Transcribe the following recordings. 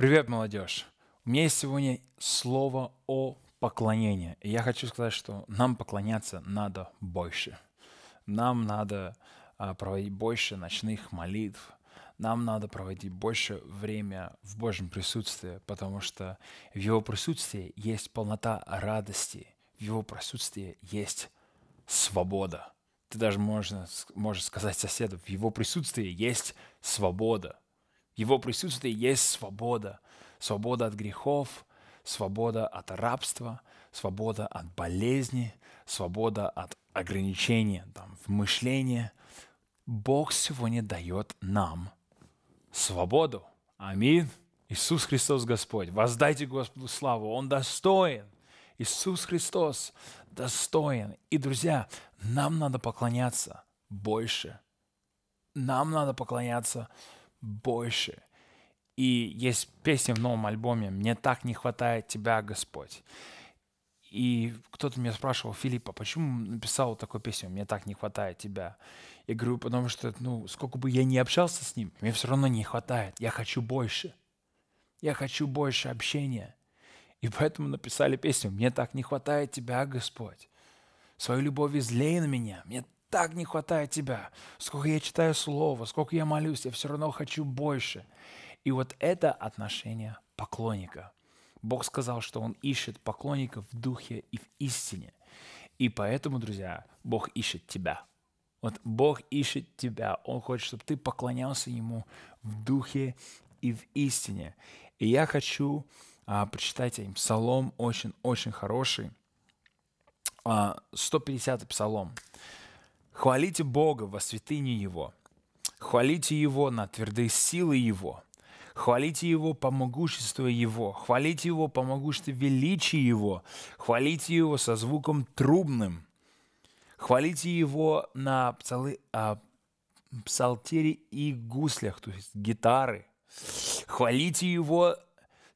Привет, молодежь! У меня есть сегодня слово о поклонении. И я хочу сказать, что нам поклоняться надо больше. Нам надо а, проводить больше ночных молитв. Нам надо проводить больше время в Божьем присутствии, потому что в Его присутствии есть полнота радости. В Его присутствии есть свобода. Ты даже можно, можешь сказать соседу, в Его присутствии есть свобода. Его присутствие есть свобода. Свобода от грехов, свобода от рабства, свобода от болезни, свобода от ограничения там, в мышлении. Бог сегодня дает нам свободу. Аминь. Иисус Христос Господь. Воздайте Господу славу. Он достоин. Иисус Христос достоин. И, друзья, нам надо поклоняться больше. Нам надо поклоняться больше больше. И есть песня в новом альбоме «Мне так не хватает Тебя, Господь». И кто-то меня спрашивал, Филиппа, почему написал такую песню «Мне так не хватает тебя»? Я говорю, потому что, ну, сколько бы я ни общался с ним, мне все равно не хватает. Я хочу больше. Я хочу больше общения. И поэтому написали песню «Мне так не хватает тебя, Господь». Свою любовь излей на меня. Мне так не хватает тебя. Сколько я читаю Слово, сколько я молюсь, я все равно хочу больше. И вот это отношение поклонника. Бог сказал, что Он ищет поклонников в духе и в истине. И поэтому, друзья, Бог ищет тебя. Вот Бог ищет тебя. Он хочет, чтобы ты поклонялся Ему в духе и в истине. И я хочу, а, прочитайте им, псалом очень-очень хороший, а, 150 псалом. Хвалите Бога во святыне Его. Хвалите Его на твердые силы Его. Хвалите Его по могуществу Его. Хвалите Его по могуществу величия Его. Хвалите Его со звуком трубным. Хвалите Его на псалы, а, псалтере и гуслях, то есть гитары. Хвалите Его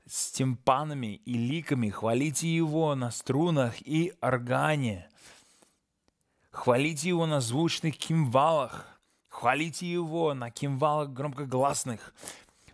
с тимпанами и ликами, хвалите Его на струнах и органе. Хвалите его на звучных кимвалах, хвалите его на кимвалах громкогласных.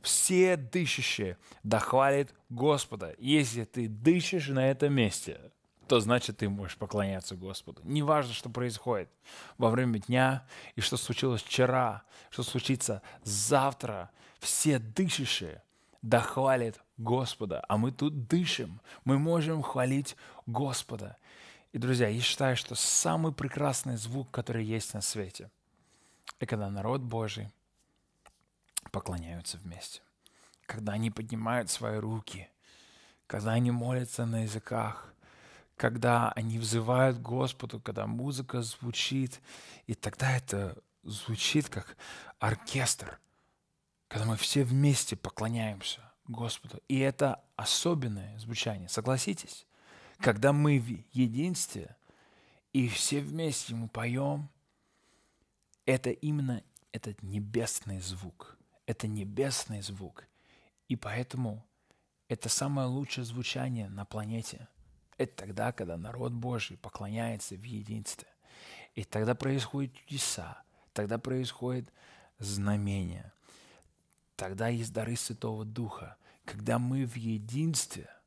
Все дышащие дохвалят Господа. Если ты дышишь на этом месте, то значит ты можешь поклоняться Господу. Неважно, что происходит во время дня и что случилось вчера, что случится завтра. Все дышащие дохвалят Господа, а мы тут дышим. Мы можем хвалить Господа. И, друзья, я считаю, что самый прекрасный звук, который есть на свете, это когда народ Божий поклоняются вместе, когда они поднимают свои руки, когда они молятся на языках, когда они взывают Господу, когда музыка звучит, и тогда это звучит как оркестр, когда мы все вместе поклоняемся Господу. И это особенное звучание, согласитесь? когда мы в единстве и все вместе мы поем, это именно этот небесный звук. Это небесный звук. И поэтому это самое лучшее звучание на планете. Это тогда, когда народ Божий поклоняется в единстве. И тогда происходят чудеса, тогда происходят знамения, тогда есть дары Святого Духа. Когда мы в единстве –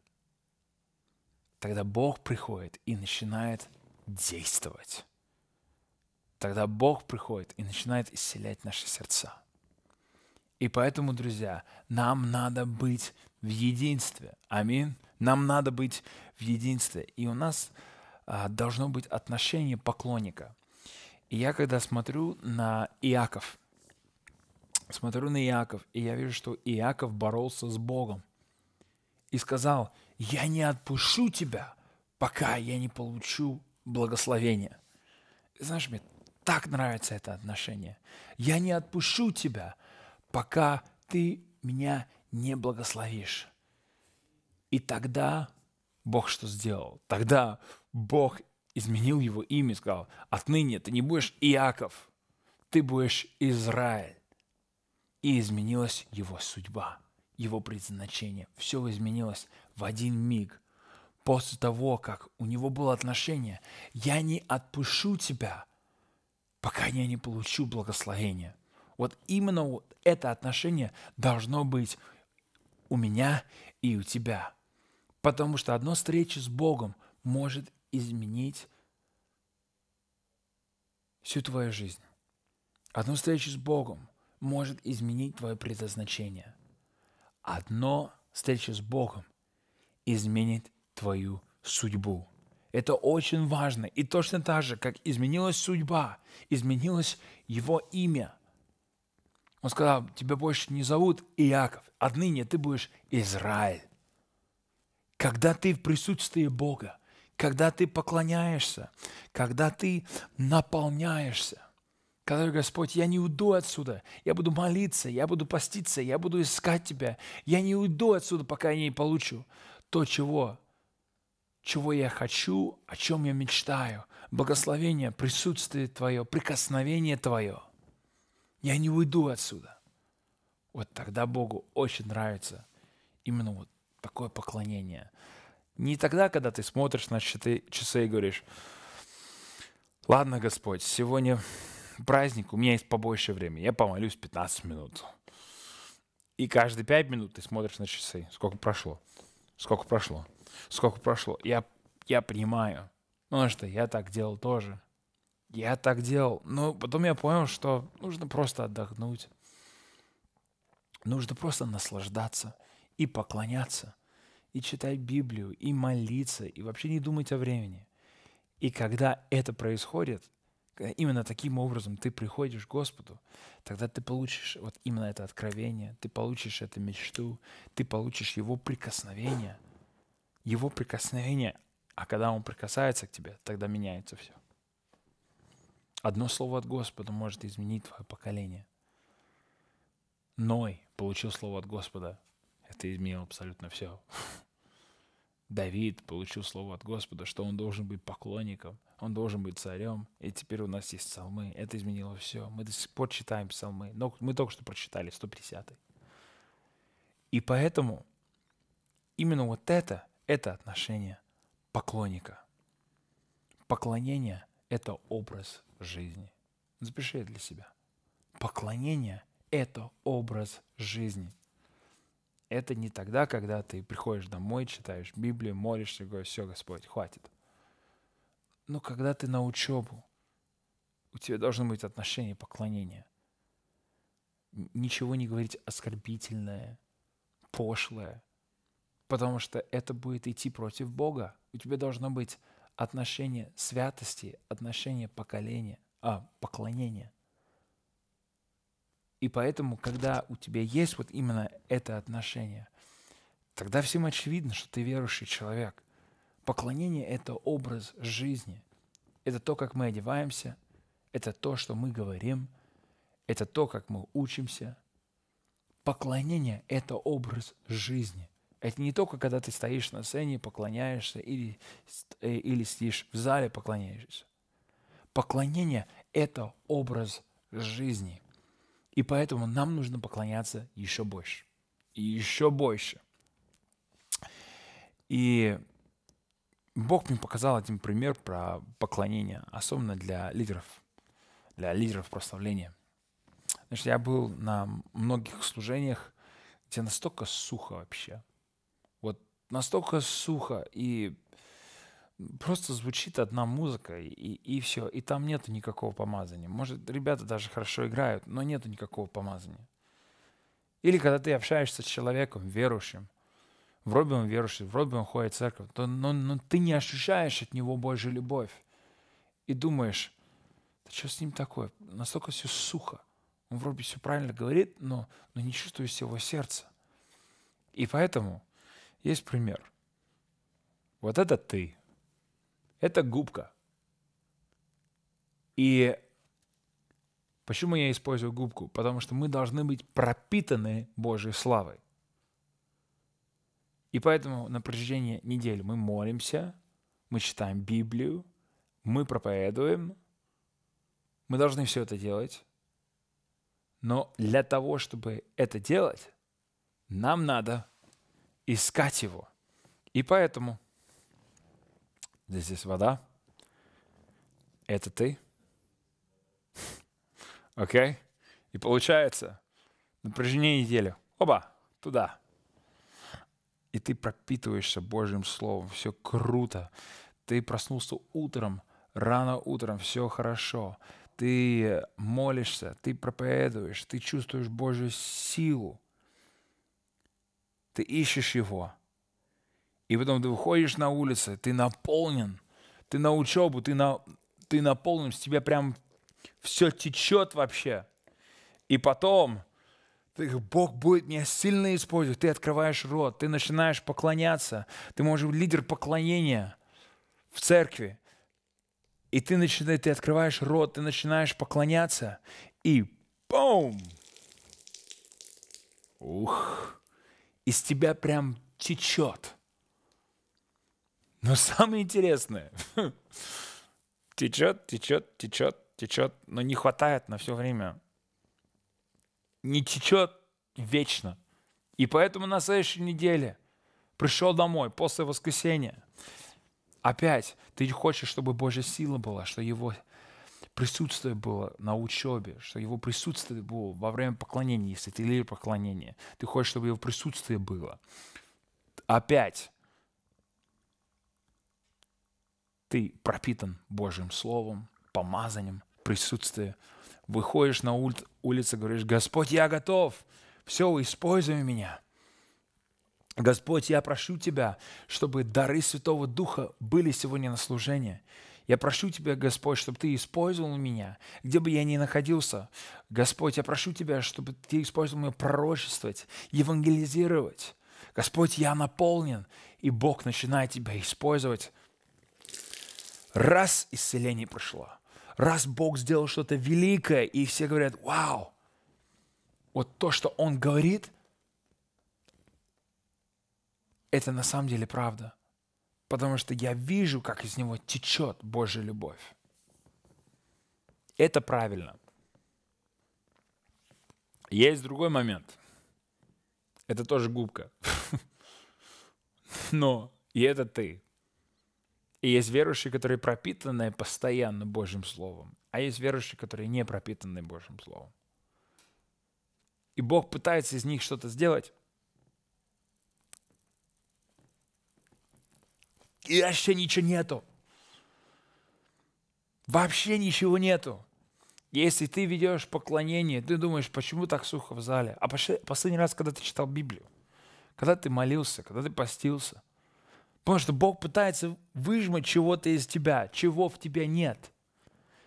Тогда Бог приходит и начинает действовать. Тогда Бог приходит и начинает исцелять наши сердца. И поэтому, друзья, нам надо быть в единстве. Аминь. Нам надо быть в единстве. И у нас а, должно быть отношение поклонника. И я когда смотрю на Иаков, смотрю на Иаков, и я вижу, что Иаков боролся с Богом и сказал, я не отпущу тебя, пока я не получу благословения. Знаешь, мне так нравится это отношение. Я не отпущу тебя, пока ты меня не благословишь. И тогда Бог что сделал? Тогда Бог изменил его имя и сказал, отныне ты не будешь Иаков, ты будешь Израиль. И изменилась его судьба его предназначение. Все изменилось в один миг. После того, как у него было отношение, я не отпущу тебя, пока я не получу благословения. Вот именно вот это отношение должно быть у меня и у тебя. Потому что одно встреча с Богом может изменить всю твою жизнь. Одно встреча с Богом может изменить твое предназначение – одно встреча с Богом изменит твою судьбу. Это очень важно. И точно так же, как изменилась судьба, изменилось его имя. Он сказал, тебя больше не зовут Иаков, а отныне ты будешь Израиль. Когда ты в присутствии Бога, когда ты поклоняешься, когда ты наполняешься, когда Господь, я не уйду отсюда, я буду молиться, я буду поститься, я буду искать Тебя, я не уйду отсюда, пока я не получу то, чего, чего я хочу, о чем я мечтаю, благословение, присутствие Твое, прикосновение Твое. Я не уйду отсюда. Вот тогда Богу очень нравится именно вот такое поклонение. Не тогда, когда ты смотришь на часы и говоришь, ладно, Господь, сегодня праздник, у меня есть побольше времени, я помолюсь 15 минут. И каждые 5 минут ты смотришь на часы, сколько прошло, сколько прошло, сколько прошло. Я, я понимаю, ну а что, я так делал тоже. Я так делал. Но потом я понял, что нужно просто отдохнуть. Нужно просто наслаждаться и поклоняться, и читать Библию, и молиться, и вообще не думать о времени. И когда это происходит, Э, именно таким образом ты приходишь к Господу, тогда ты получишь вот именно это откровение, ты получишь эту мечту, ты получишь Его прикосновение. Его прикосновение, а когда Он прикасается к тебе, тогда меняется все. Одно слово от Господа может изменить твое поколение. Ной получил слово от Господа. Это изменило абсолютно все. Давид получил слово от Господа, что он должен быть поклонником, он должен быть царем, и теперь у нас есть псалмы. Это изменило все. Мы до сих пор читаем псалмы. Но мы только что прочитали 150 -й. И поэтому именно вот это, это отношение поклонника. Поклонение — это образ жизни. Запиши это для себя. Поклонение — это образ жизни. Это не тогда, когда ты приходишь домой, читаешь Библию, молишься, говоришь, все, Господь, хватит. Но когда ты на учебу, у тебя должно быть отношение поклонения. Ничего не говорить оскорбительное, пошлое, потому что это будет идти против Бога. У тебя должно быть отношение святости, отношение поколения, а, поклонения – и поэтому, когда у тебя есть вот именно это отношение, тогда всем очевидно, что ты верующий человек. Поклонение — это образ жизни. Это то, как мы одеваемся, это то, что мы говорим, это то, как мы учимся. Поклонение — это образ жизни. Это не только когда ты стоишь на сцене, поклоняешься, или, э, или стоишь в зале, поклоняешься. Поклонение — это образ жизни. И поэтому нам нужно поклоняться еще больше. И еще больше. И Бог мне показал один пример про поклонение, особенно для лидеров, для лидеров прославления. Значит, я был на многих служениях, где настолько сухо вообще. Вот настолько сухо. И просто звучит одна музыка, и, и все. И там нету никакого помазания. Может, ребята даже хорошо играют, но нету никакого помазания. Или когда ты общаешься с человеком верующим, вроде он верующий, вроде он ходит в церковь, то, но, но ты не ощущаешь от него Божью любовь. И думаешь, да что с ним такое? Настолько все сухо. Он вроде все правильно говорит, но, но не чувствуешь его сердца. И поэтому есть пример. Вот это ты – это губка. И почему я использую губку? Потому что мы должны быть пропитаны Божьей славой. И поэтому на протяжении недели мы молимся, мы читаем Библию, мы проповедуем, мы должны все это делать. Но для того, чтобы это делать, нам надо искать его. И поэтому Здесь есть вода. Это ты. Окей? Okay? И получается, напряжение недели. Оба, туда. И ты пропитываешься Божьим Словом. Все круто. Ты проснулся утром, рано утром, все хорошо. Ты молишься, ты проповедуешь, ты чувствуешь Божью силу. Ты ищешь Его – и потом ты выходишь на улицу, ты наполнен, ты на учебу, ты, на, ты наполнен, с тебя прям все течет вообще. И потом ты, Бог будет меня сильно использовать. Ты открываешь рот, ты начинаешь поклоняться. Ты можешь быть лидер поклонения в церкви. И ты, начинаешь, ты открываешь рот, ты начинаешь поклоняться. И бум! Ух! Из тебя прям течет. Но самое интересное, течет, течет, течет, течет, но не хватает на все время. Не течет вечно. И поэтому на следующей неделе пришел домой после воскресения. Опять ты хочешь, чтобы Божья сила была, что Его присутствие было на учебе, что Его присутствие было во время поклонения, если ты лидер поклонения. Ты хочешь, чтобы Его присутствие было. Опять ты пропитан Божьим Словом, помазанием, присутствием. Выходишь на уль- улицу, говоришь, Господь, я готов, все, используй меня. Господь, я прошу Тебя, чтобы дары Святого Духа были сегодня на служение. Я прошу Тебя, Господь, чтобы Ты использовал меня, где бы я ни находился. Господь, я прошу Тебя, чтобы Ты использовал меня пророчествовать, евангелизировать. Господь, я наполнен, и Бог начинает Тебя использовать Раз исцеление прошло, раз Бог сделал что-то великое, и все говорят, вау, вот то, что Он говорит, это на самом деле правда. Потому что я вижу, как из него течет Божья любовь. Это правильно. Есть другой момент. Это тоже губка. Но и это ты. И есть верующие, которые пропитаны постоянно Божьим Словом, а есть верующие, которые не пропитаны Божьим Словом. И Бог пытается из них что-то сделать. И вообще ничего нету. Вообще ничего нету. Если ты ведешь поклонение, ты думаешь, почему так сухо в зале? А последний раз, когда ты читал Библию, когда ты молился, когда ты постился – Потому что Бог пытается выжмать чего-то из тебя, чего в тебе нет.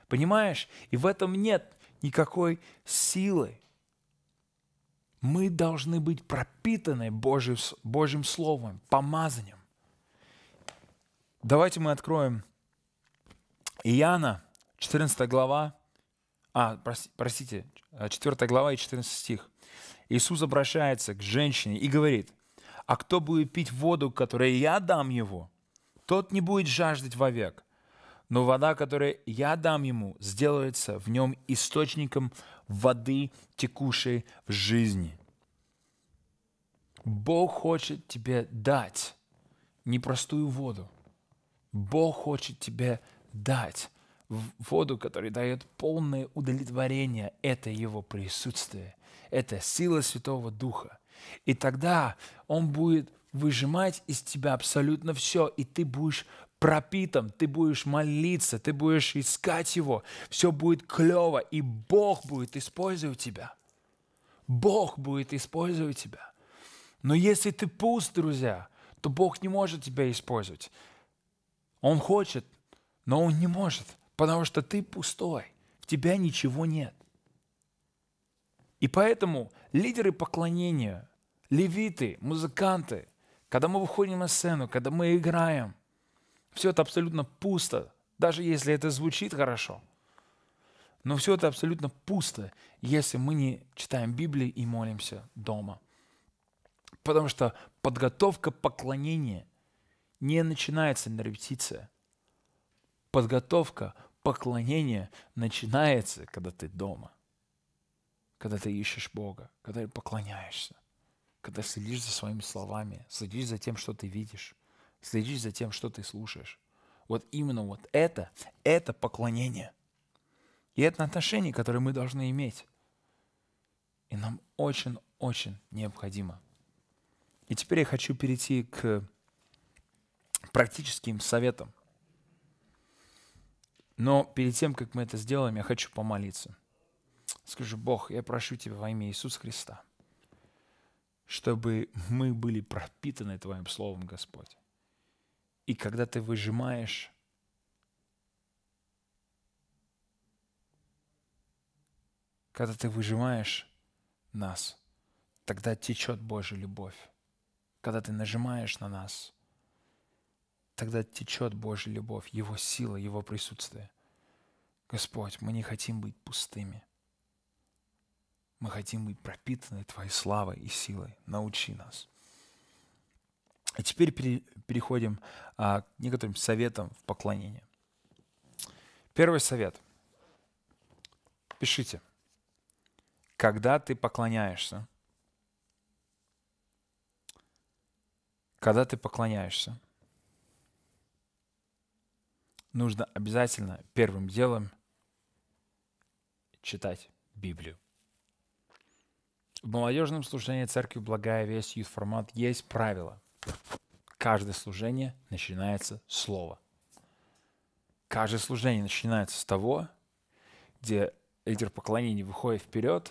Понимаешь? И в этом нет никакой силы. Мы должны быть пропитаны Божьим, Божьим Словом, помазанием. Давайте мы откроем Иоанна, 14 глава, а, простите, 4 глава и 14 стих. Иисус обращается к женщине и говорит – а кто будет пить воду, которую я дам его, тот не будет жаждать вовек. Но вода, которую я дам ему, сделается в нем источником воды, текущей в жизни. Бог хочет тебе дать непростую воду. Бог хочет тебе дать воду, которая дает полное удовлетворение. Это Его присутствие. Это сила Святого Духа – и тогда Он будет выжимать из тебя абсолютно все, и ты будешь пропитан, ты будешь молиться, ты будешь искать Его, все будет клево, и Бог будет использовать тебя. Бог будет использовать тебя. Но если ты пуст, друзья, то Бог не может тебя использовать. Он хочет, но Он не может, потому что ты пустой, в тебя ничего нет. И поэтому лидеры поклонения, левиты, музыканты, когда мы выходим на сцену, когда мы играем, все это абсолютно пусто, даже если это звучит хорошо. Но все это абсолютно пусто, если мы не читаем Библии и молимся дома. Потому что подготовка поклонения не начинается на репетиции. Подготовка поклонения начинается, когда ты дома когда ты ищешь Бога, когда ты поклоняешься, когда следишь за своими словами, следишь за тем, что ты видишь, следишь за тем, что ты слушаешь. Вот именно вот это, это поклонение. И это отношение, которое мы должны иметь. И нам очень-очень необходимо. И теперь я хочу перейти к практическим советам. Но перед тем, как мы это сделаем, я хочу помолиться скажу, Бог, я прошу Тебя во имя Иисуса Христа, чтобы мы были пропитаны Твоим Словом, Господь. И когда Ты выжимаешь когда ты выжимаешь нас, тогда течет Божья любовь. Когда ты нажимаешь на нас, тогда течет Божья любовь, Его сила, Его присутствие. Господь, мы не хотим быть пустыми. Мы хотим быть пропитаны Твоей славой и силой. Научи нас. И а теперь переходим а, к некоторым советам в поклонении. Первый совет. Пишите. Когда ты поклоняешься, когда ты поклоняешься, нужно обязательно первым делом читать Библию. В молодежном служении церкви «Благая весть» Youth формат есть правило. Каждое служение начинается с слова. Каждое служение начинается с того, где лидер поклонения выходит вперед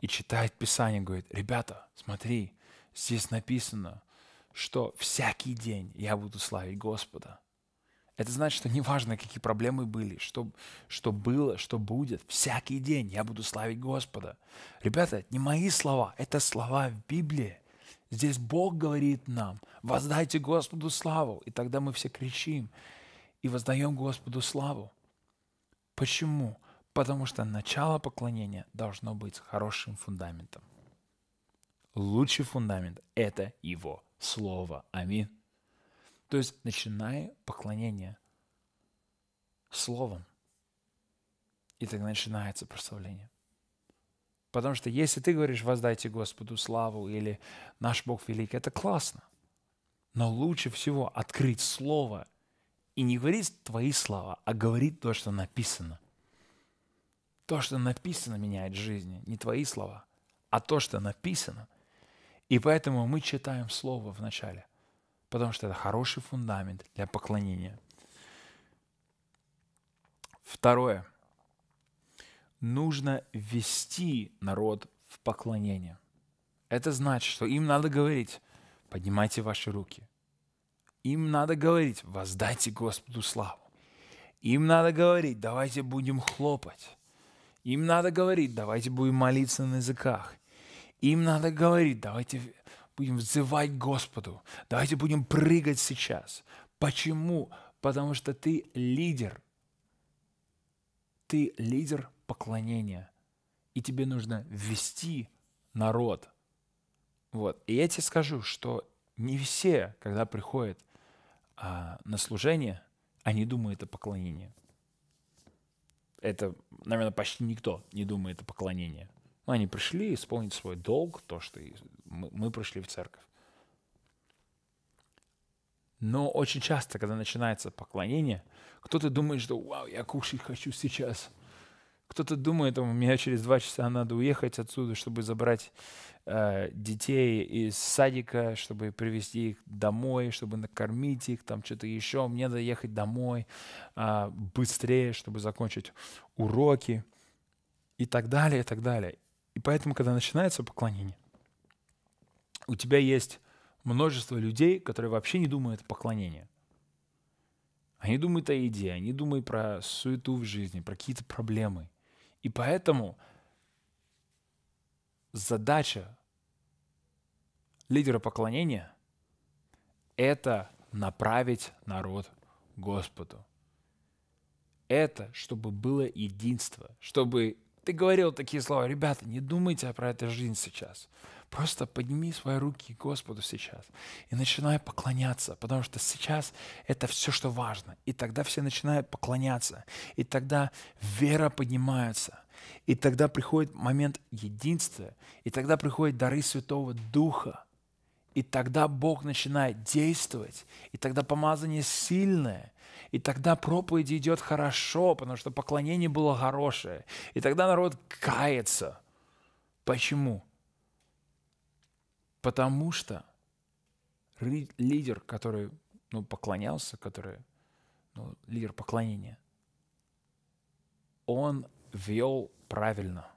и читает Писание, говорит, ребята, смотри, здесь написано, что всякий день я буду славить Господа. Это значит, что неважно, какие проблемы были, что, что было, что будет, всякий день я буду славить Господа. Ребята, это не мои слова, это слова в Библии. Здесь Бог говорит нам, воздайте Господу славу. И тогда мы все кричим и воздаем Господу славу. Почему? Потому что начало поклонения должно быть хорошим фундаментом. Лучший фундамент – это Его Слово. Аминь. То есть начинай поклонение словом. И тогда начинается прославление. Потому что если ты говоришь «воздайте Господу славу» или «наш Бог великий, это классно. Но лучше всего открыть слово и не говорить твои слова, а говорить то, что написано. То, что написано, меняет жизнь. Не твои слова, а то, что написано. И поэтому мы читаем слово вначале потому что это хороший фундамент для поклонения. Второе. Нужно вести народ в поклонение. Это значит, что им надо говорить, поднимайте ваши руки. Им надо говорить, воздайте Господу славу. Им надо говорить, давайте будем хлопать. Им надо говорить, давайте будем молиться на языках. Им надо говорить, давайте будем взывать Господу. Давайте будем прыгать сейчас. Почему? Потому что ты лидер. Ты лидер поклонения. И тебе нужно вести народ. Вот. И я тебе скажу, что не все, когда приходят а, на служение, они думают о поклонении. Это, наверное, почти никто не думает о поклонении. Они пришли исполнить свой долг, то, что мы пришли в церковь. Но очень часто, когда начинается поклонение, кто-то думает, что «Вау, я кушать хочу сейчас». Кто-то думает, у меня через два часа надо уехать отсюда, чтобы забрать э, детей из садика, чтобы привезти их домой, чтобы накормить их, там что-то еще. Мне надо ехать домой э, быстрее, чтобы закончить уроки и так далее, и так далее. И поэтому, когда начинается поклонение, у тебя есть множество людей, которые вообще не думают о поклонении. Они думают о еде, они думают про суету в жизни, про какие-то проблемы. И поэтому задача лидера поклонения — это направить народ Господу. Это чтобы было единство, чтобы ты говорил такие слова, ребята, не думайте про эту жизнь сейчас. Просто подними свои руки к Господу сейчас и начинай поклоняться, потому что сейчас это все, что важно. И тогда все начинают поклоняться, и тогда вера поднимается, и тогда приходит момент единства, и тогда приходят дары Святого Духа, и тогда Бог начинает действовать, и тогда помазание сильное, и тогда проповедь идет хорошо, потому что поклонение было хорошее. И тогда народ кается. Почему? Потому что лидер, который ну, поклонялся, который ну, лидер поклонения, он вел правильно.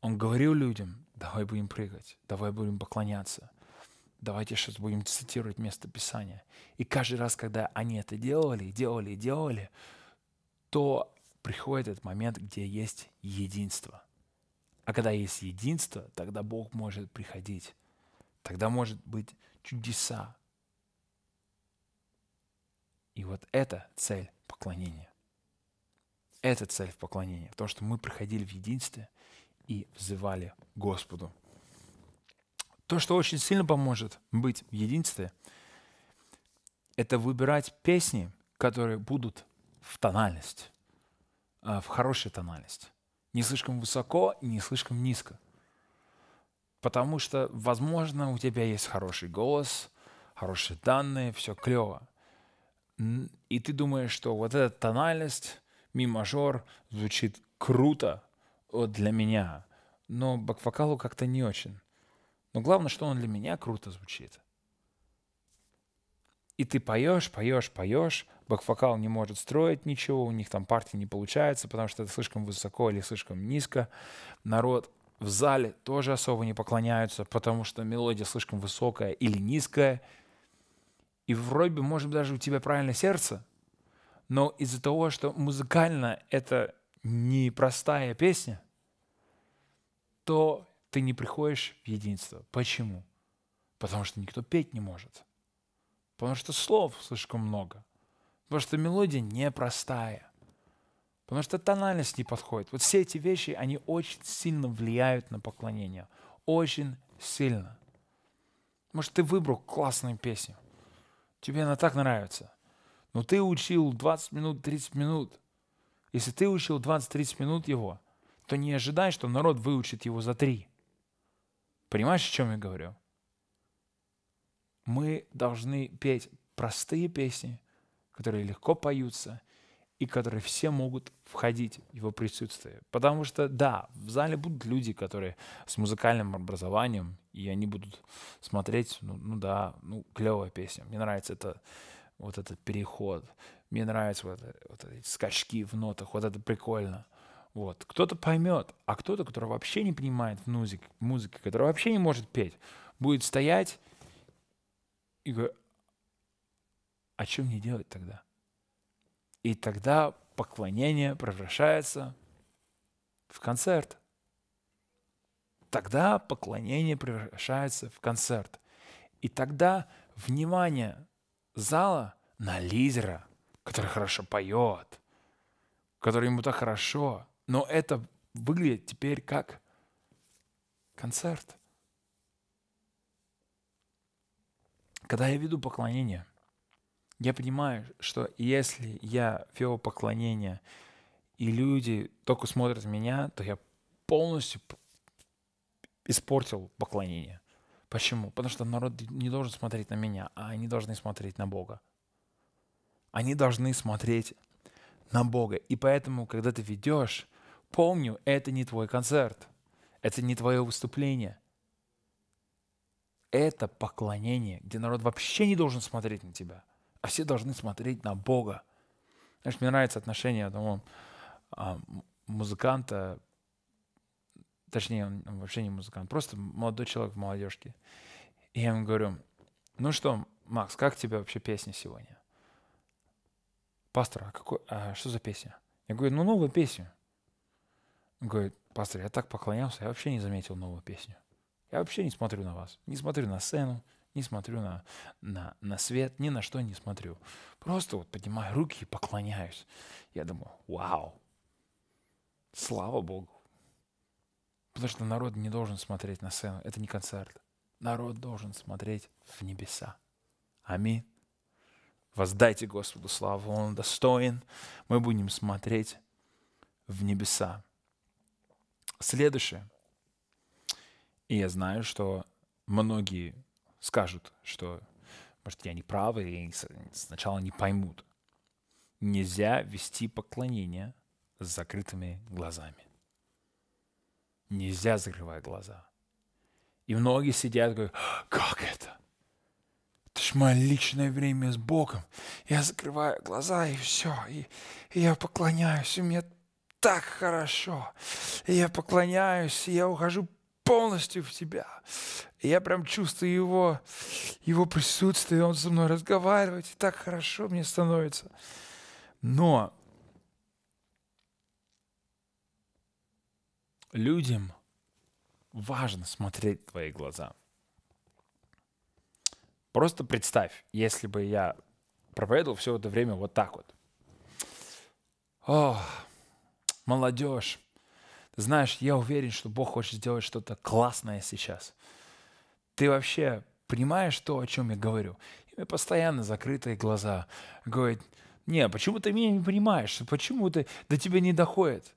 Он говорил людям, давай будем прыгать, давай будем поклоняться, Давайте сейчас будем цитировать место Писания. И каждый раз, когда они это делали, делали, делали, то приходит этот момент, где есть единство. А когда есть единство, тогда Бог может приходить. Тогда может быть чудеса. И вот это цель поклонения. Это цель в поклонении, в том, что мы приходили в единстве и взывали Господу. То, что очень сильно поможет быть в единстве, это выбирать песни, которые будут в тональность, а, в хорошую тональность. Не слишком высоко и не слишком низко. Потому что, возможно, у тебя есть хороший голос, хорошие данные, все клево. И ты думаешь, что вот эта тональность, ми-мажор, звучит круто вот для меня, но баквокалу как-то не очень. Но главное, что он для меня круто звучит. И ты поешь, поешь, поешь, бэк не может строить ничего, у них там партии не получается, потому что это слишком высоко или слишком низко. Народ в зале тоже особо не поклоняются, потому что мелодия слишком высокая или низкая. И вроде бы, может, даже у тебя правильное сердце, но из-за того, что музыкально это непростая песня, то ты не приходишь в единство. Почему? Потому что никто петь не может. Потому что слов слишком много. Потому что мелодия непростая. Потому что тональность не подходит. Вот все эти вещи, они очень сильно влияют на поклонение. Очень сильно. Может, ты выбрал классную песню. Тебе она так нравится. Но ты учил 20 минут, 30 минут. Если ты учил 20-30 минут его, то не ожидай, что народ выучит его за три. Понимаешь, о чем я говорю? Мы должны петь простые песни, которые легко поются и которые все могут входить в его присутствие. Потому что, да, в зале будут люди, которые с музыкальным образованием, и они будут смотреть, ну, ну да, ну клевая песня. Мне нравится это, вот этот переход. Мне нравятся вот, э, вот эти скачки в нотах. Вот это прикольно. Вот. Кто-то поймет, а кто-то, который вообще не понимает в музыке, который вообще не может петь, будет стоять и говорит, а что мне делать тогда? И тогда поклонение превращается в концерт. Тогда поклонение превращается в концерт. И тогда внимание зала на лидера, который хорошо поет, который ему так хорошо – но это выглядит теперь как концерт. Когда я веду поклонение, я понимаю, что если я вел поклонение, и люди только смотрят меня, то я полностью испортил поклонение. Почему? Потому что народ не должен смотреть на меня, а они должны смотреть на Бога. Они должны смотреть на Бога. И поэтому, когда ты ведешь помню, это не твой концерт, это не твое выступление. Это поклонение, где народ вообще не должен смотреть на тебя, а все должны смотреть на Бога. Знаешь, мне нравится отношение одного а, музыканта, точнее, он вообще не музыкант, просто молодой человек в молодежке. И я ему говорю, ну что, Макс, как тебе вообще песня сегодня? Пастор, а, какой, а что за песня? Я говорю, ну новую песню. Он говорит, пастор, я так поклонялся, я вообще не заметил новую песню. Я вообще не смотрю на вас, не смотрю на сцену, не смотрю на, на, на свет, ни на что не смотрю. Просто вот поднимаю руки и поклоняюсь. Я думаю, вау, слава Богу. Потому что народ не должен смотреть на сцену, это не концерт. Народ должен смотреть в небеса. Аминь. Воздайте Господу славу, Он достоин. Мы будем смотреть в небеса. Следующее. И я знаю, что многие скажут, что, может, я не правы и сначала не поймут. Нельзя вести поклонение с закрытыми глазами. Нельзя закрывать глаза. И многие сидят и говорят, «А, как это? Это ж мое личное время с Богом. Я закрываю глаза, и все. И, и я поклоняюсь, и мне так хорошо. И я поклоняюсь, и я ухожу полностью в Тебя. И я прям чувствую Его, Его присутствие, Он со мной разговаривает, и так хорошо мне становится. Но людям важно смотреть в твои глаза. Просто представь, если бы я проповедовал все это время вот так вот. Ох, молодежь. Ты знаешь, я уверен, что Бог хочет сделать что-то классное сейчас. Ты вообще понимаешь то, о чем я говорю? И у постоянно закрытые глаза. Говорит, не, а почему ты меня не понимаешь? Почему ты, до тебя не доходит?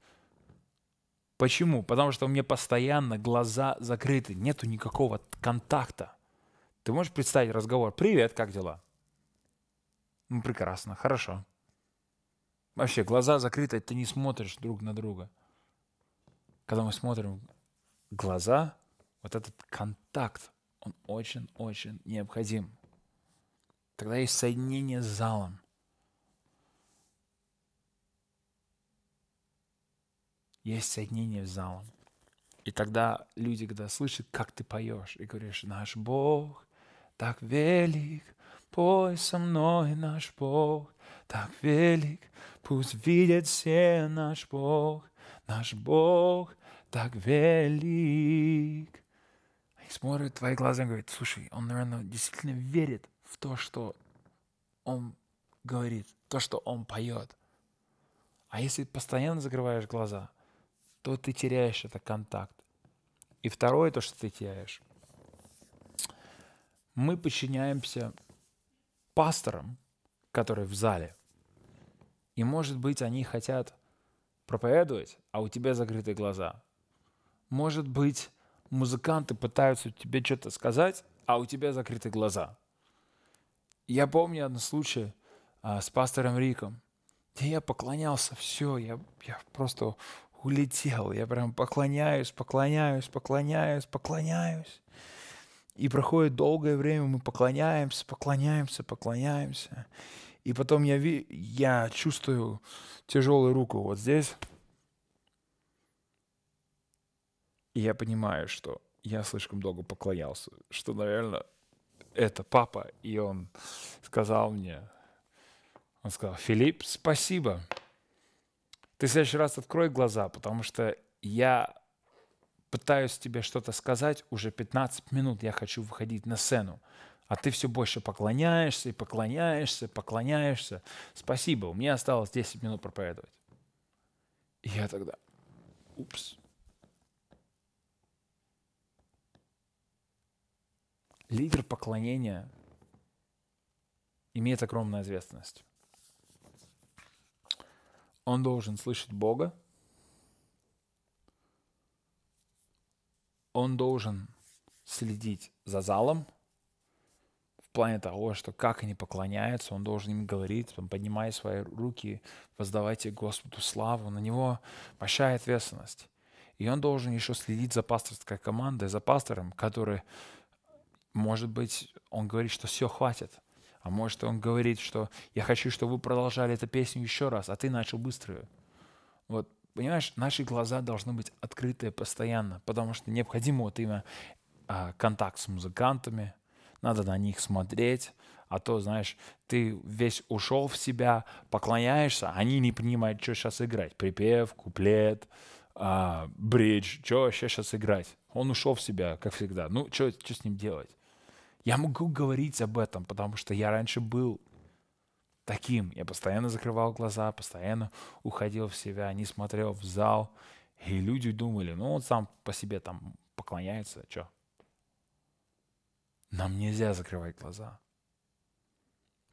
Почему? Потому что у меня постоянно глаза закрыты, нету никакого контакта. Ты можешь представить разговор? Привет, как дела? Ну, прекрасно, хорошо. Вообще, глаза закрыты, ты не смотришь друг на друга. Когда мы смотрим глаза, вот этот контакт, он очень-очень необходим. Тогда есть соединение с залом. Есть соединение с залом. И тогда люди, когда слышат, как ты поешь, и говоришь, наш Бог так велик, Пой со мной, наш Бог, так велик, пусть видят все наш Бог, наш Бог так велик. И смотрит твои глаза и говорит, слушай, он, наверное, действительно верит в то, что он говорит, то, что он поет. А если постоянно закрываешь глаза, то ты теряешь этот контакт. И второе, то, что ты теряешь. Мы подчиняемся пасторам, которые в зале. И, может быть, они хотят проповедовать, а у тебя закрыты глаза. Может быть, музыканты пытаются тебе что-то сказать, а у тебя закрыты глаза. Я помню один случай а, с пастором Риком. И я поклонялся, все, я, я просто улетел. Я прям поклоняюсь, поклоняюсь, поклоняюсь, поклоняюсь. И проходит долгое время, мы поклоняемся, поклоняемся, поклоняемся. И потом я, ви... я чувствую тяжелую руку вот здесь. И я понимаю, что я слишком долго поклонялся, что, наверное, это папа. И он сказал мне, он сказал, Филипп, спасибо. Ты в следующий раз открой глаза, потому что я пытаюсь тебе что-то сказать, уже 15 минут я хочу выходить на сцену. А ты все больше поклоняешься и поклоняешься, поклоняешься. Спасибо, у меня осталось 10 минут проповедовать. И я тогда, упс. Лидер поклонения имеет огромную ответственность. Он должен слышать Бога, он должен следить за залом в плане того, что как они поклоняются, он должен им говорить, он поднимая свои руки, воздавайте Господу славу, на него большая ответственность. И он должен еще следить за пасторской командой, за пастором, который, может быть, он говорит, что все, хватит. А может, он говорит, что я хочу, чтобы вы продолжали эту песню еще раз, а ты начал быструю. Вот Понимаешь, наши глаза должны быть открыты постоянно, потому что необходимо вот именно а, контакт с музыкантами, надо на них смотреть, а то, знаешь, ты весь ушел в себя, поклоняешься, а они не понимают, что сейчас играть. Припев, куплет, а, бридж, что вообще сейчас играть. Он ушел в себя, как всегда. Ну, что с ним делать? Я могу говорить об этом, потому что я раньше был таким. Я постоянно закрывал глаза, постоянно уходил в себя, не смотрел в зал. И люди думали, ну он сам по себе там поклоняется, а что? Нам нельзя закрывать глаза.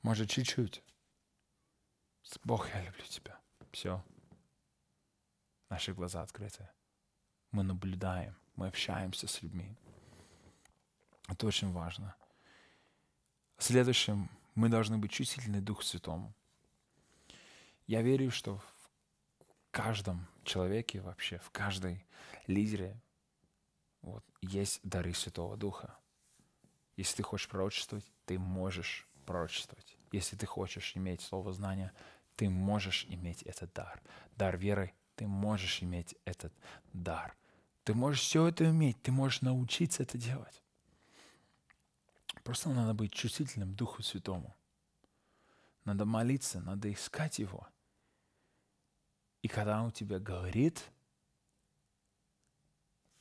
Может, чуть-чуть. Бог, я люблю тебя. Все. Наши глаза открыты. Мы наблюдаем, мы общаемся с людьми. Это очень важно. Следующим мы должны быть чувствительны Духу Святому. Я верю, что в каждом человеке вообще, в каждой лидере вот, есть дары Святого Духа. Если ты хочешь пророчествовать, ты можешь пророчествовать. Если ты хочешь иметь слово знания, ты можешь иметь этот дар. Дар веры, ты можешь иметь этот дар. Ты можешь все это иметь, ты можешь научиться это делать. Просто надо быть чувствительным Духу Святому. Надо молиться, надо искать Его. И когда Он тебе говорит,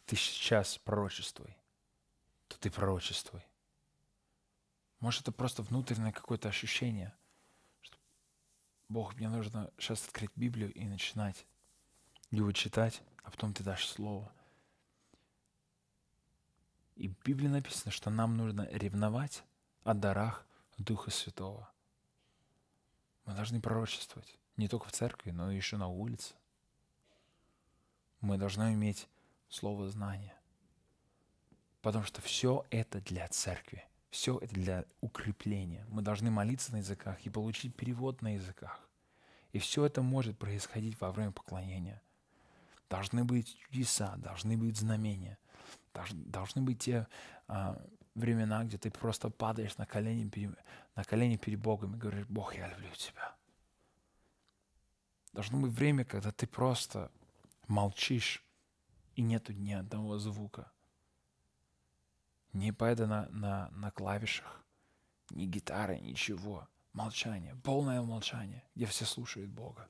ты сейчас пророчествуй, то ты пророчествуй. Может, это просто внутреннее какое-то ощущение, что Бог, мне нужно сейчас открыть Библию и начинать его читать, а потом ты дашь слово – и в Библии написано, что нам нужно ревновать о дарах Духа Святого. Мы должны пророчествовать не только в церкви, но еще на улице. Мы должны иметь слово знания. Потому что все это для церкви, все это для укрепления. Мы должны молиться на языках и получить перевод на языках. И все это может происходить во время поклонения. Должны быть чудеса, должны быть знамения – Должны быть те а, времена, где ты просто падаешь на колени, на колени перед Богом и говоришь, Бог, я люблю тебя. Должно быть время, когда ты просто молчишь, и нету ни одного звука. Ни пэда на, на, на клавишах, ни гитары, ничего. Молчание, полное молчание, где все слушают Бога.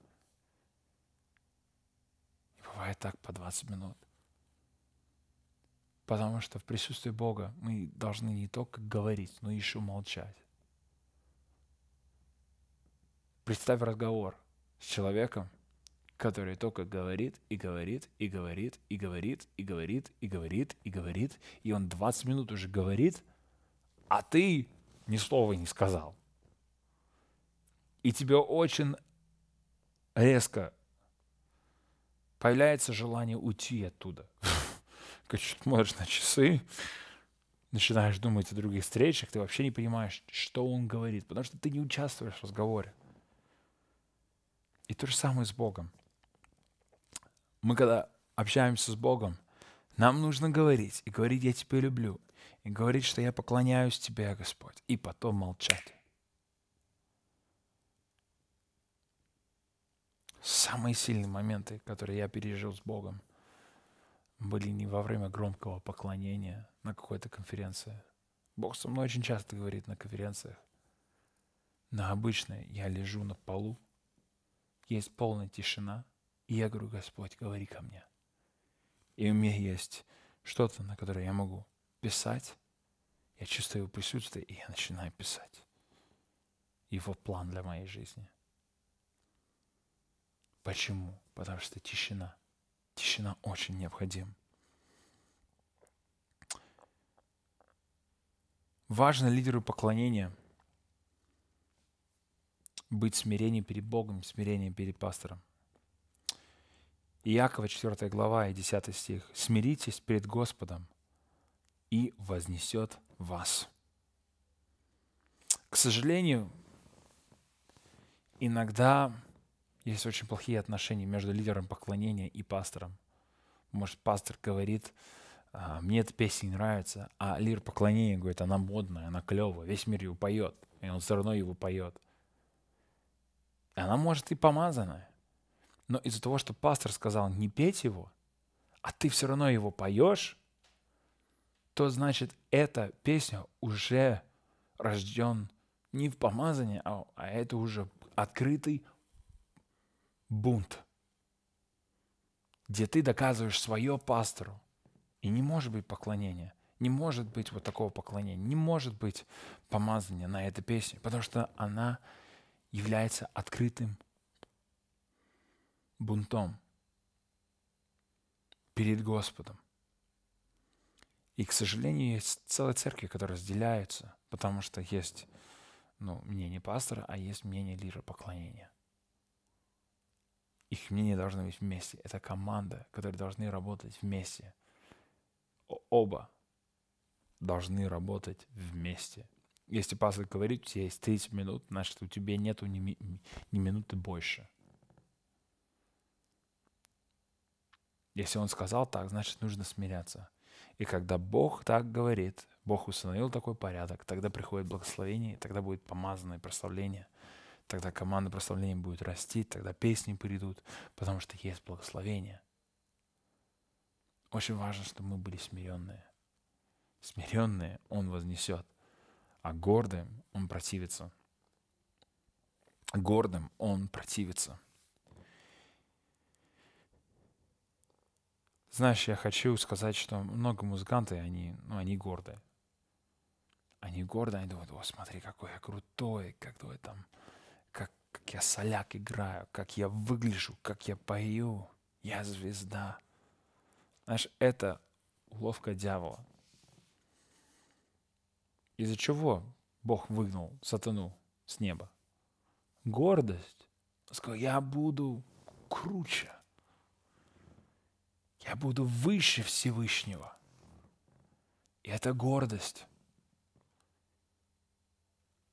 И бывает так по 20 минут. Потому что в присутствии Бога мы должны не только говорить, но еще молчать. Представь разговор с человеком, который только говорит и говорит и говорит и говорит и говорит и говорит и говорит, и он 20 минут уже говорит, а ты ни слова не сказал. И тебе очень резко появляется желание уйти оттуда. Значит, смотришь на часы, начинаешь думать о других встречах, ты вообще не понимаешь, что он говорит, потому что ты не участвуешь в разговоре. И то же самое с Богом. Мы когда общаемся с Богом, нам нужно говорить, и говорить «я тебя люблю», и говорить, что «я поклоняюсь тебе, Господь», и потом молчать. Самые сильные моменты, которые я пережил с Богом – были не во время громкого поклонения на какой-то конференции. Бог со мной очень часто говорит на конференциях. на обычной. я лежу на полу, есть полная тишина, и я говорю, Господь, говори ко мне. И у меня есть что-то, на которое я могу писать, я чувствую его присутствие, и я начинаю писать его план для моей жизни. Почему? Потому что тишина. Тишина очень необходима. Важно лидеру поклонения быть смирением перед Богом, смирением перед пастором. Иакова 4 глава и 10 стих. «Смиритесь перед Господом, и вознесет вас». К сожалению, иногда есть очень плохие отношения между лидером поклонения и пастором. Может, пастор говорит, «А, мне эта песня не нравится, а лир поклонения говорит, она модная, она клевая, весь мир его поет, и он все равно его поет. Она может и помазанная, но из-за того, что пастор сказал не петь его, а ты все равно его поешь, то значит эта песня уже рожден не в помазании, а, а это уже открытый бунт, где ты доказываешь свое пастору. И не может быть поклонения, не может быть вот такого поклонения, не может быть помазания на этой песне, потому что она является открытым бунтом перед Господом. И, к сожалению, есть целые церкви, которые разделяются, потому что есть ну, мнение пастора, а есть мнение лидера поклонения – их мнение должно быть вместе. Это команда, которые должны работать вместе. Оба должны работать вместе. Если пастор говорит, у тебя есть 30 минут, значит, у тебя нету ни, ми- ни минуты больше. Если он сказал так, значит, нужно смиряться. И когда Бог так говорит, Бог установил такой порядок, тогда приходит благословение, тогда будет помазанное прославление – Тогда команда прославления будет расти, тогда песни придут, потому что есть благословение. Очень важно, чтобы мы были смиренные. Смиренные Он вознесет, а гордым Он противится. Гордым Он противится. Знаешь, я хочу сказать, что много музыканты, они, ну, они гордые. Они гордые, они думают, о, смотри, какой я крутой, какой там как я соляк играю, как я выгляжу, как я пою. Я звезда. Знаешь, это уловка дьявола. Из-за чего Бог выгнал сатану с неба? Гордость. Он сказал, я буду круче. Я буду выше Всевышнего. И это гордость.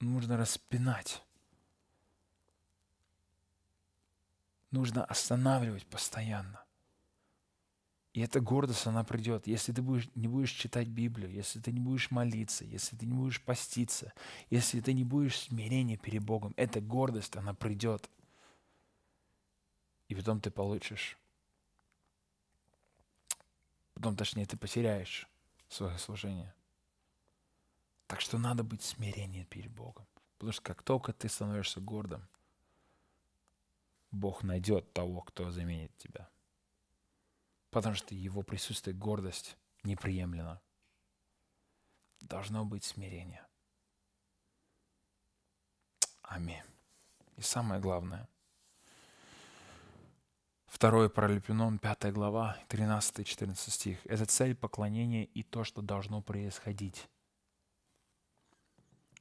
Нужно распинать нужно останавливать постоянно. И эта гордость, она придет. Если ты будешь, не будешь читать Библию, если ты не будешь молиться, если ты не будешь поститься, если ты не будешь смирения перед Богом, эта гордость, она придет. И потом ты получишь. Потом, точнее, ты потеряешь свое служение. Так что надо быть смирением перед Богом. Потому что как только ты становишься гордым, Бог найдет того, кто заменит тебя. Потому что его присутствие, гордость неприемлемо. Должно быть смирение. Аминь. И самое главное, Второе Паралипином, 5 глава, 13-14 стих. Это цель поклонения и то, что должно происходить.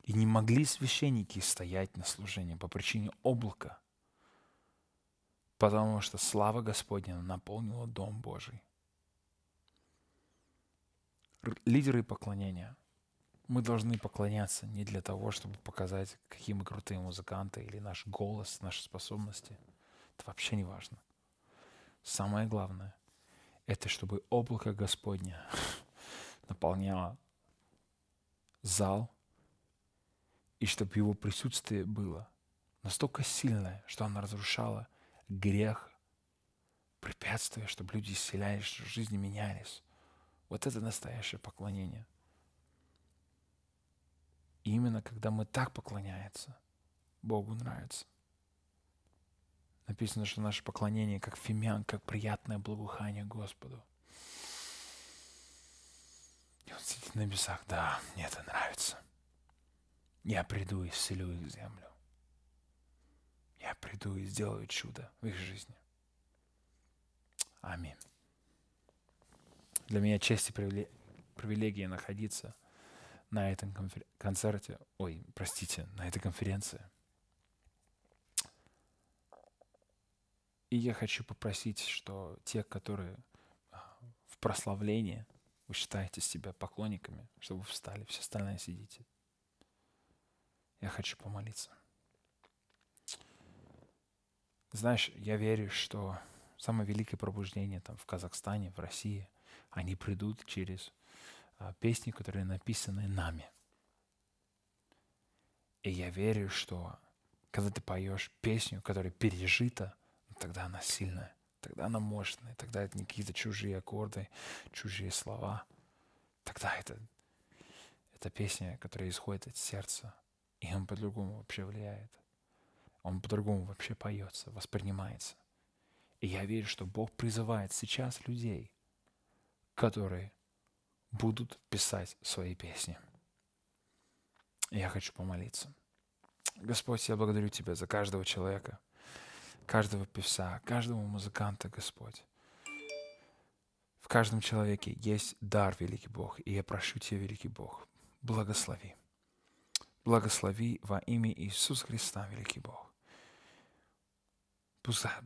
И не могли священники стоять на служении по причине облака – потому что слава Господня наполнила Дом Божий. Лидеры поклонения. Мы должны поклоняться не для того, чтобы показать, какие мы крутые музыканты, или наш голос, наши способности. Это вообще не важно. Самое главное — это чтобы облако Господня наполняло зал, и чтобы его присутствие было настолько сильное, что оно разрушало — грех, препятствия, чтобы люди исцелялись, чтобы жизни менялись. Вот это настоящее поклонение. И именно когда мы так поклоняемся, Богу нравится. Написано, что наше поклонение как фимян, как приятное благоухание Господу. И он сидит на небесах, да, мне это нравится. Я приду и исцелю их землю я приду и сделаю чудо в их жизни. Аминь. Для меня честь и привилегия находиться на этом конфер... концерте, ой, простите, на этой конференции. И я хочу попросить, что те, которые а, в прославлении, вы считаете себя поклонниками, чтобы встали, все остальное сидите. Я хочу помолиться. Знаешь, я верю, что самое великое пробуждение там, в Казахстане, в России, они придут через а, песни, которые написаны нами. И я верю, что когда ты поешь песню, которая пережита, ну, тогда она сильная, тогда она мощная, тогда это не какие-то чужие аккорды, чужие слова. Тогда это, это песня, которая исходит от сердца, и он по-другому вообще влияет он по-другому вообще поется, воспринимается. И я верю, что Бог призывает сейчас людей, которые будут писать свои песни. я хочу помолиться. Господь, я благодарю Тебя за каждого человека, каждого певца, каждого музыканта, Господь. В каждом человеке есть дар, великий Бог, и я прошу Тебя, великий Бог, благослови. Благослови во имя Иисуса Христа, великий Бог.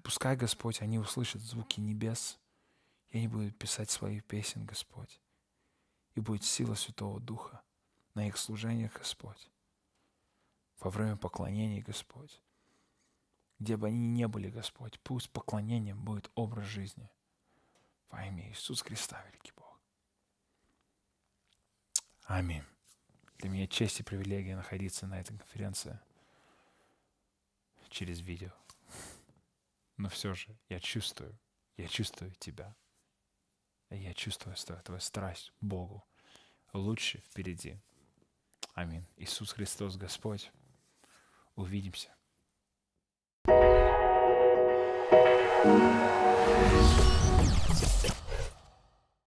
Пускай, Господь, они услышат звуки небес, и они будут писать свои песен, Господь. И будет сила Святого Духа на их служениях, Господь. Во время поклонений, Господь. Где бы они ни были, Господь, пусть поклонением будет образ жизни. Во имя Иисуса Христа, великий Бог. Аминь. Для меня честь и привилегия находиться на этой конференции через видео но все же я чувствую, я чувствую тебя. Я чувствую твою страсть Богу. Лучше впереди. Аминь. Иисус Христос, Господь. Увидимся. thank you